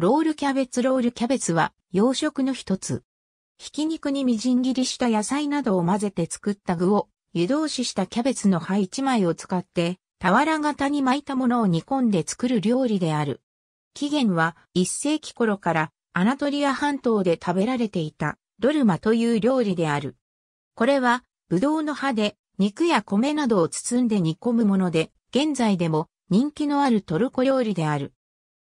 ロールキャベツロールキャベツは洋食の一つ。ひき肉にみじん切りした野菜などを混ぜて作った具を湯通ししたキャベツの葉一枚を使って、俵型に巻いたものを煮込んで作る料理である。起源は1世紀頃からアナトリア半島で食べられていたドルマという料理である。これはブドウの葉で肉や米などを包んで煮込むもので、現在でも人気のあるトルコ料理である。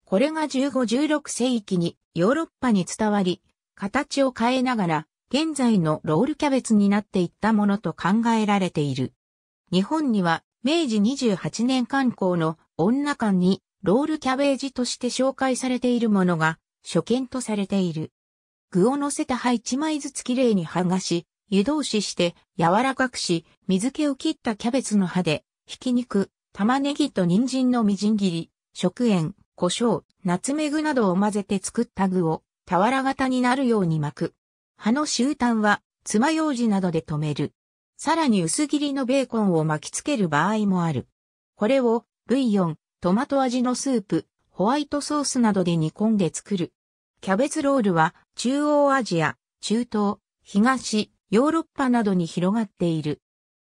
これが1516世紀にヨーロッパに伝わり、形を変えながら、現在のロールキャベツになっていったものと考えられている。日本には、明治28年刊行の女館に、ロールキャベージとして紹介されているものが、初見とされている。具を乗せた葉一枚ずつきれいに剥がし、湯通しして柔らかくし、水気を切ったキャベツの葉で、ひき肉、玉ねぎと人参のみじん切り、食塩、胡椒、ナツメグなどを混ぜて作った具を、俵型になるように巻く。葉の終端は、爪楊枝などで留める。さらに薄切りのベーコンを巻きつける場合もある。これを、ブイヨン、トマト味のスープ、ホワイトソースなどで煮込んで作る。キャベツロールは、中央アジア、中東、東、ヨーロッパなどに広がっている。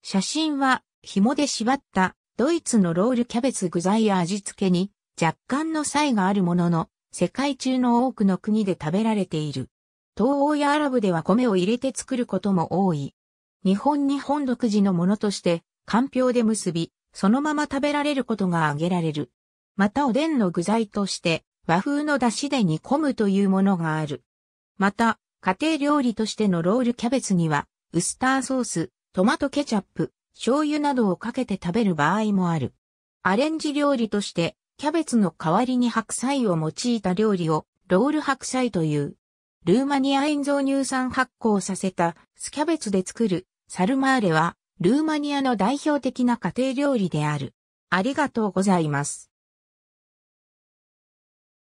写真は、紐で縛った、ドイツのロールキャベツ具材や味付けに、若干の差異があるものの、世界中の多くの国で食べられている。東欧やアラブでは米を入れて作ることも多い。日本日本独自のものとして、ょうで結び、そのまま食べられることが挙げられる。またおでんの具材として、和風の出汁で煮込むというものがある。また、家庭料理としてのロールキャベツには、ウスターソース、トマトケチャップ、醤油などをかけて食べる場合もある。アレンジ料理として、キャベツの代わりに白菜を用いた料理をロール白菜という。ルーマニア塩蔵乳酸発酵させたスキャベツで作るサルマーレはルーマニアの代表的な家庭料理である。ありがとうございます。